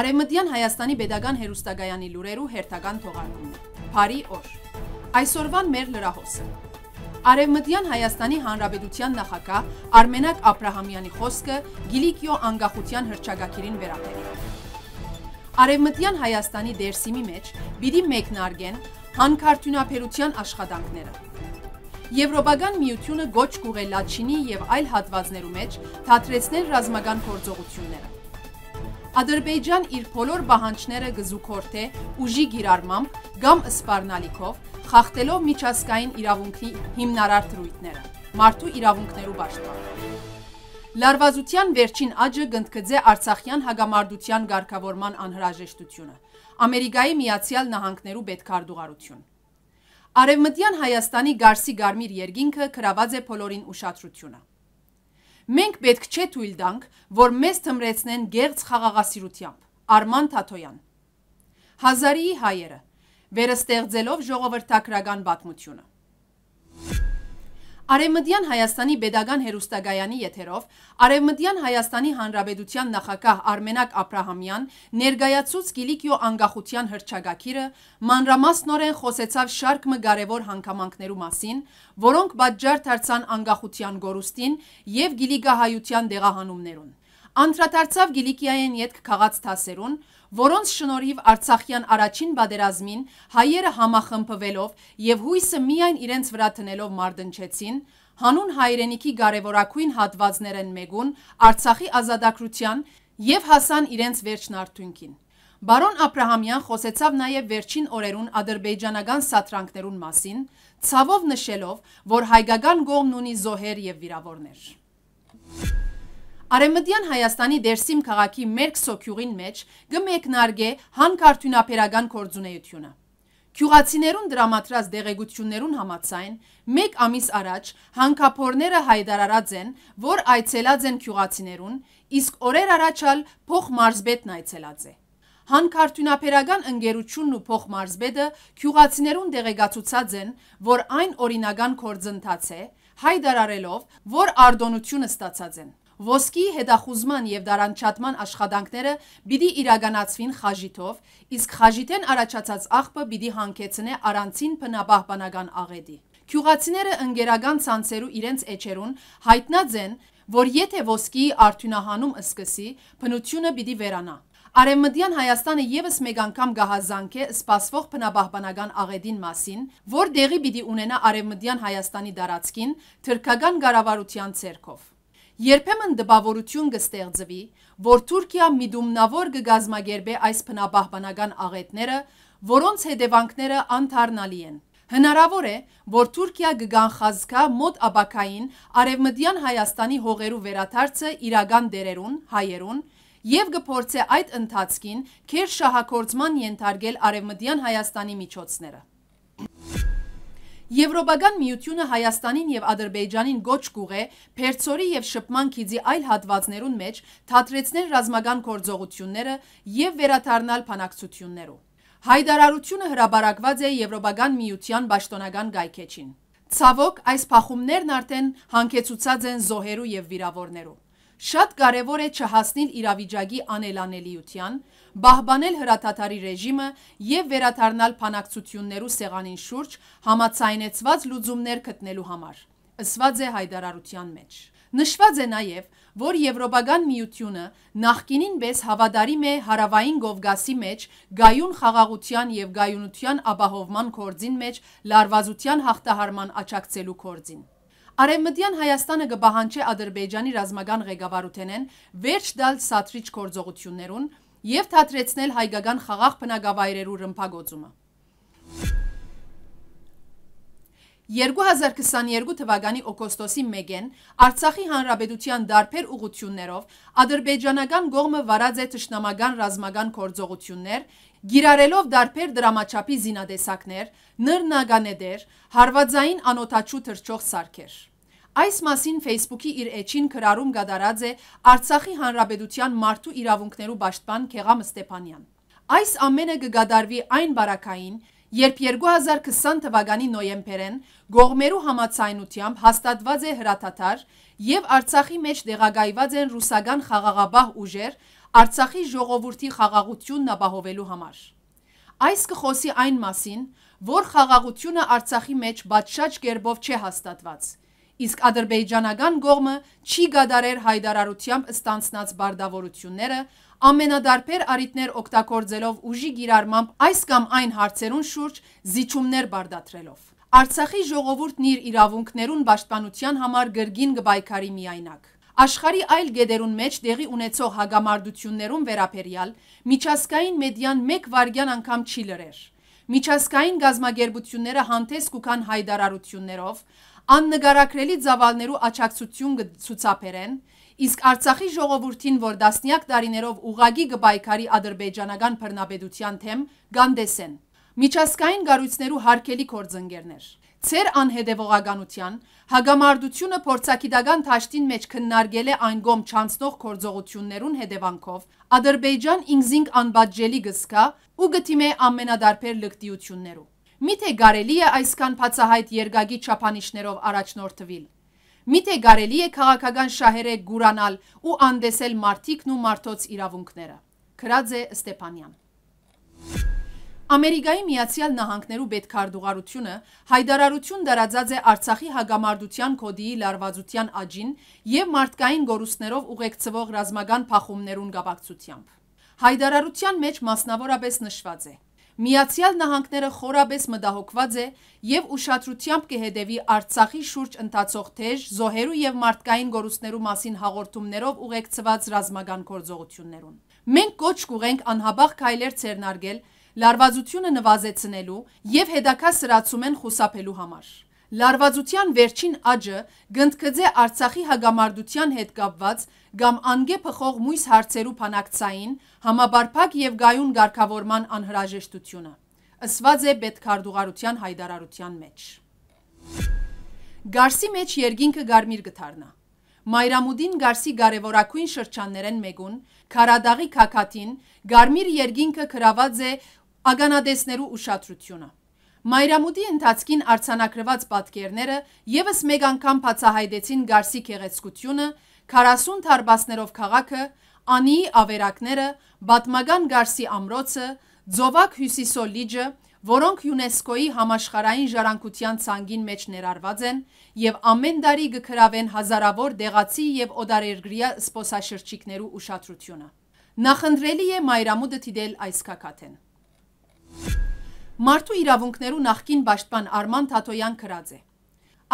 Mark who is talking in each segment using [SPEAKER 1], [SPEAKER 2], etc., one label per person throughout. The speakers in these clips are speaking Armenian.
[SPEAKER 1] Արևմտյան Հայաստանի Պետական Հերուստագայանի լուրերու հերթական թողարկումը։ Բարի օր։ Այսօրվան մեր լրահոսը։ Արևմտյան Հայաստանի Հանրապետության նախագահ Արմենակ Աբրահամյանի խոսքը Գիլիկիո անկախության հրճագակերին վերաբերում։ Արևմտյան Հայաստանի դերսիմի մեջ՝ բիդի մեկնարկեն հանքարդյունաբերության աշխատանքները։ Եվրոպական միությունը գոչ կուղելա Չինի եւ այլ հատվածներու մեջ թատրեցնել ռազմական գործողությունները։ Ադրբեջան իր բոլոր բահանջները գզուկորտ է ուժի գիրարմամբ կամ սպառնալիքով խախտելով միջազգային իրավունքի հիմնարար դրույթները, մարդու իրավունքներու պաշտպանը։ Լարվազության վերջին աճը գտնկծե Արցախյան հագամարդության ղեկավարման անհրաժեշտությունը։ Ամերիկայի Միացյալ Նահանգներու պետքարտուղարություն։ Արևմտյան Հայաստանի Գարսի Գարմիր երկինքը գրաված է բոլորին ուշադրությունը։ Մենք պետք չէ թույլ տանք, որ մեզ թմրեցնեն գեղձ խաղաղասիրությամբ։ Արման Թաթոյան։ Հազարիի հայերը վերստեղծելով ժողովրդագրական պատմությունը Արևմտյան Հայաստանի Բեդագան հերուստագայանի եթերով Արևմտյան Հայաստանի Հանրապետության նախագահ Արմենակ Աբրահամյան ներկայացուց Կիլիկիո անկախության հրճագակիրը մանրամասնորեն խոսեցավ շարք մը կարևոր հանգամանքներու մասին, որոնք պատճառ դարձան անկախության գորուստին եւ գիլիգահայության դեղահանումներուն անդրադարձավ Գիլիկիայեն յետք քաղաց թասերուն, որոնց շնորհիվ Արցախյան առաջին բادرազմին հայերը համախմբվելով եւ հույսը միայն իրենց վրա տնելով մարտնչեցին, հանուն հայրենիքի կարևորագույն հատվածներն մեգուն Արցախի ազատագրության եւ հասան իրենց վերջնարդյունքին։ Բարոն Աբ รา համյան խոսեցավ նաև վերջին օրերուն ադրբեջանական սատրանքներուն մասին, ցավով նշելով, որ հայկական գողմն ունի զոհեր եւ վիրավորներ։ Արեմդյան Հայաստանի դերսիմ կաղաքի մերկ սոքյուղին մեջ գմեկնարգ է հանքարդյունապերական կործունեությունը։ Կյուղացիներուն դրամատրած դեղեգություններուն համացայն, մեկ ամիս առաջ հանքապորները հայդարարած են, որ այցելած են կյուղացիներուն, իսկ օրեր առաջալ փող մարզբետն այցելած է։ Հանքարդյունապերական ընգերությունն ու փող մարզբետը կյուղացիներուն դեղեգացուցած են, որ այն օրինական կործընթաց է, հայդարարելով, որ արդոնությունը ստացած են։ Ոսկի հետախուզման եւ դարանչատման աշխատանքները պիտի իրականացվին խաժիտով, իսկ խաժիտեն առաջացած աղբը պիտի հանգեցնե առանցին բնապահպանական աղետի։ Քյուղացիները ընկերական ցանցերու իրենց էջերուն հայտնած են, որ եթե ոսկի արդյունահանում սկսի, բնությունը պիտի վերանա։ Արևմտյան Հայաստանը եւս մեկ անգամ գահազանք է սպասվող բնապահպանական աղետին մասին, որ դեղի պիտի ունենա Արևմտյան Հայաստանի դարածքին թրկական ղարավարության ցերքով։ Երբեմն դպավորություն կստեղծվի, որ Թուրքիա միդումնավոր կգազմագերբե այս փնաբահբանական աղետները, որոնց հետևանքները անթարնալի են։ Հնարավոր է, որ Թուրքիա կգանխազգա մոտ աբակային արևմտյան Հայաստանի հողերու վերաթարցը իրական դերերուն, հայերուն, և գփորձե այդ ընթացքին քեր շահակործման ենթարկել արևմտյան Հայաստանի միջոցները։ Եվրոպական միությունը Հայաստանին եւ Ադրբեջանին գոչ կուղե Փերցորի եւ Շփման քիզի այլ հատվածներուն մեջ թատրեցնել ռազմական գործողությունները եւ վերաթարնալ փանակցություններով։ Հայդարարությունը հրաբարակված է Եվրոպական միության պաշտոնական գայքեչին։ Ցավոք, այս փախումներն արդեն հանգեցուցած են զոհերու եւ վիրավորներու։ Շատ կարևոր է չհասնել իրավիճակի անելանելիության, բահբանել հրաթաթարի ռեժիմը և վերաթարնալ պանակցություններու սեղանին շուրջ համացայնեցված լուծումներ կտնելու համար, ըսված է հայդարարության մեջ։ Նշված է նաև, որ Եվրոպական միությունը նախկինին պես հավադարիմ է հարավային գովգասի մեջ գայուն խաղաղության և գայունության ապահովման կործին մեջ լարվազության հաղթահարման աճակցելու կործին։ Արևմտյան Հայաստանը գբահանչե ադրբեջանի ռազմական ղեկավարութենեն վերջ դալ սատրիչ կործողություններուն, եւ թատրեցնել հայկական խաղաղ բնակավայրերու ռմբագոծումը։ 2022 թվականի օգոստոսի 1-ին Արցախի Հանրապետության դարբեր ուղություններով ադրբեջանական գողմը վարած է ճշնամական ռազմական գործողություններ, գիրարելով դարբեր դրամաչափի զինադեսակներ, նռնագանեդեր, հարվածային անօթաչու թրջող սարքեր։ Այս մասին Facebook-ի իր էջին քրարում գադարած է Արցախի Հանրապետության մարդու իրավունքներու պաշտպան Քեղամ Ստեփանյան։ Այս ամենը կգադարվի այն բարակային, երբ 2020 թվականի նոյեմբերին գողմերու համացայնությամբ հաստատված է հրաթաթար եւ Արցախի մեջ դեղագայված են ռուսական խաղաղապահ ուժեր Արցախի ժողովրդի խաղաղությունն ապահովելու համար։ Այս կխոսի այն մասին, որ խաղաղությունը Արցախի մեջ բացշաճ կերպով չէ հաստատված, իսկ ադրբեջանական գողմը չի գադարեր հայդարարությամբ ստանցնած բարդավորությունները, ամենադարբեր արիտներ օգտագործելով ուժի գիրառմամբ այս կամ այն հարցերուն շուրջ զիջումներ բարդատրելով։ Արցախի ժողովուրդն իր իրավունքներուն պաշտպանության համար գրգին գբայքարի միայնակ։ Աշխարի այլ գեդերուն մեջ դեղի ունեցող հագամարդություններուն վերապերյալ միջազգային մեդիան մեկ վարյան անգամ չի լրեր։ Միջազգային գազմագերբությունները հանդես կուքան հայդարարություններով, աննկարագրելի ծավալներու աճակցություն ցուցաբերեն, իսկ Արցախի ժողովրդին, որ դասնյակ տարիներով ուղագի գբայքարի ադրբեջանական բռնաբեդության թեմ, գանդեսեն։ Միջազգային գառույցներու հարկելի կորձընկերներ։ Ձեր անհեդևողականության հագամարդությունը փորձագիտական ճաշտին մեջ քննարկել է այն գոմ չանցնող կորձողություններուն հետևանքով Ադրբեջան ինքզինք անբաժելի գսկա ու գտիմե ամենադարբեր լկտիություններով Միթե գարելի է այսքան բացահայտ երգագի չափանիշներով առաջնորդվել։ Միթե գարելի է քաղաքական շահերը գուրանալ ու անդեսել մարտիկն ու մարտոց իրավունքները։ Քրաձե Ստեփանյան։ Ամերիկայի Միացյալ Նահանգներու պետքարտուղարությունը հայդարարություն դարաձած է Արցախի հագամարդության կոդիի լարվածության աճին եւ մարդկային գորուստներով ուղեկցվող ռազմական փախումներուն գաբակցությամբ։ Հայդարարության մեջ մասնավորապես նշված է Միացյալ Նահանգները խորապես մտահոգված է եւ ուշադրությամբ կհետևի Արցախի շուրջ ընթացող թեժ զոհերու եւ մարդկային գորուստներու մասին հաղորդումներով ուղեկցված ռազմական գործողություններուն։ Մենք կոչ կուղենք անհաբաղ քայլեր ցերնարգել լարվածությունը նվազեցնելու եւ հետակա սրացումեն խուսափելու համար։ Լարվածության վերջին աճը գնդկծե Արցախի հագամարդության հետ կապված կամ անգե փխող մույս հարցերու փանակցային համաբարփակ եւ գայուն ղարքավորման անհրաժեշտությունը ըսված է պետքարտուղարության հայտարարության մեջ։ Գարսի մեջ երկինքը Գարմիր գտարնա։ Մայրամուդին Գարսի կարևորակույն շրջաններեն մեկուն, Քարադաղի Քակաթին Գարմիր երկինքը գրաված է ագանադեսներու ուշադրությունը։ Մայրամուտի ընթացքին արցանակրված պատկերները եւս մեկ անգամ բացահայտեցին Գարսի քեղեցկությունը, 40 թարբասներով քաղաքը, Անի ավերակները, Բատմագան Գարսի ամրոցը, Ձովակ Հյուսիսո լիճը, որոնք ՅՈՒՆԵՍԿՕ-ի համաշխարհային ժառանգության ցանգին մեջ ներառված են եւ ամեն տարի գկրավեն հազարավոր դեղացի եւ օդարերգրյա սփոսաշրջիկներու ուշադրությունը։ Նախընտրելի է մայրամուտը դիտել այս կակաթեն։ Մարդու իրավունքներու նախկին պաշտպան Արման Թաթոյան քրած է։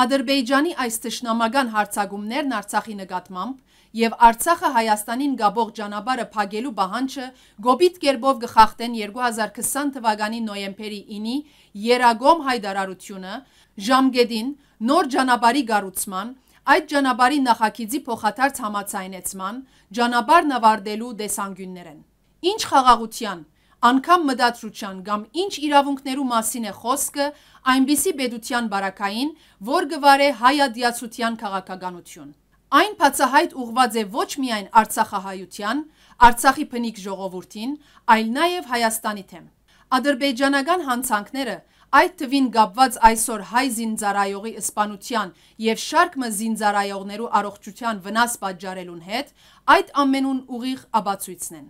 [SPEAKER 1] Ադրբեջանի այս ճշնամական հարցագումներն Արցախի նկատմամբ եւ Արցախը Հայաստանին գաբող ճանապարհը փակելու բանջը գոբիտ կերպով գխախտեն 2020 թվականի նոյեմբերի 9-ի Երագոմ հայդարարությունը ժամկետին նոր ճանապարհի գառուցման այդ ճանապարհի նախագիծի փոխադարձ համացայնեցման ճանապարհն ավարտելու տեսանկյուններ են։ Ինչ խաղաղության անգամ մտադրության կամ ինչ իրավունքներու մասին է խոսքը այնպիսի բեդության բարակային, որ գվարե հայադիացության քաղաքականություն։ Այն բացահայտ ուղված է ոչ միայն Արցախահայության, Արցախի փնիկ ժողովրդին, այլ նաև Հայաստանի թեմ։ Ադրբեջանական հանցանքները այդ թվին գապված այսօր հայ զինծառայողի սպանության եւ շարքը զինծառայողներու առողջության վնաս պատճառելուն հետ այդ ամենուն ուղիղ աբացույցն են։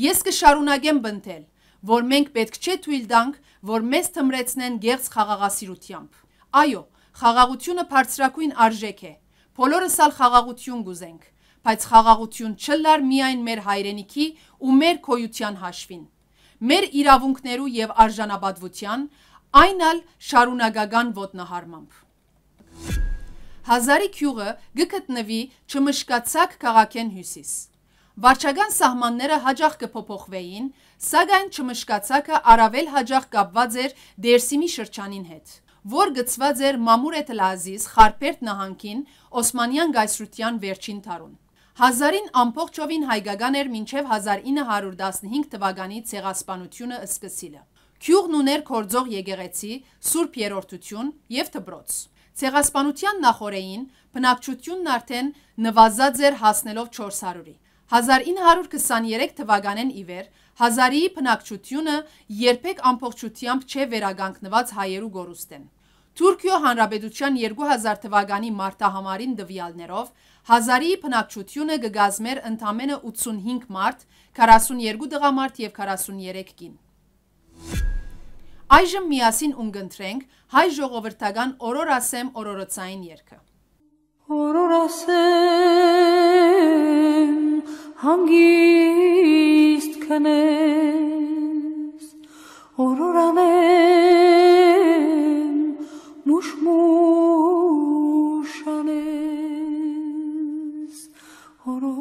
[SPEAKER 1] Ես կշարունակեմ բնդել, որ մենք պետք չէ թույլ տանք, որ մեզ թմրեցնեն գեղձ խաղաղասիրությամբ։ Այո, խաղաղությունը բարձրակույն արժեք է։ Բոլորս ալ խաղաղություն գուզենք, բայց խաղաղություն չլար միայն մեր հայրենիքի ու մեր քոյության հաշվին։ Մեր իրավունքներու եւ արժանապատվության, այնալ շարունակական ոտնահարմամբ։ Հազարի քյուղը գկտնվի չմշկացակ քաղաքեն հյուսիս։ Վարչական սահմանները հաջախ կփոփոխվեին, սակայն չմշկացակը առավել հաջախ կապված էր Դերսիմի շրջանին հետ, որ գծված էր Մամուրետ Լազիզ Խարպերտ նահանգին Օսմանյան գայսրության վերջին տարուն։ Հազարին ամբողջովին հայկական էր մինչև 1915 թվականի ցեղասպանությունը սկսիլը։ Քյուղն ուներ կորձող եկեղեցի, Սուրբ Երորդություն եւ Տբրոց։ Ցեղասպանության նախորեին բնակչությունն արդեն նվազած էր հասնելով 400-ի։ 1923 թվականեն ի վեր Հազարիի բնակչությունը երբեք ամբողջությամբ չէ վերագանքնված հայերու գորուստեն։ Թուրքիո Հանրապետության 2000 թվականի մարտահամարին դվյալներով Հազարիի բնակչությունը կգազմեր ընդամենը 85 մարտ, 42 դղամարտ եւ 43 կին։ Այժմ միասին ունգընտրենք հայ ժողովրդական օրորասեմ օրորոցային երգը։ Օրորասեմ հանգիստ քնես օրորանեմ մուշմուշանես օրո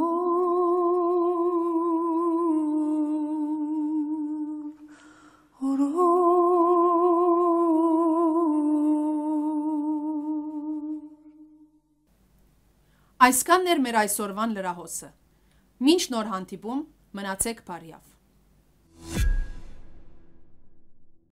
[SPEAKER 1] օրո Այսքանն էր մեր այսօրվան լրահոսը Մինչ նոր հանդիպում, մնացեք բարյավ։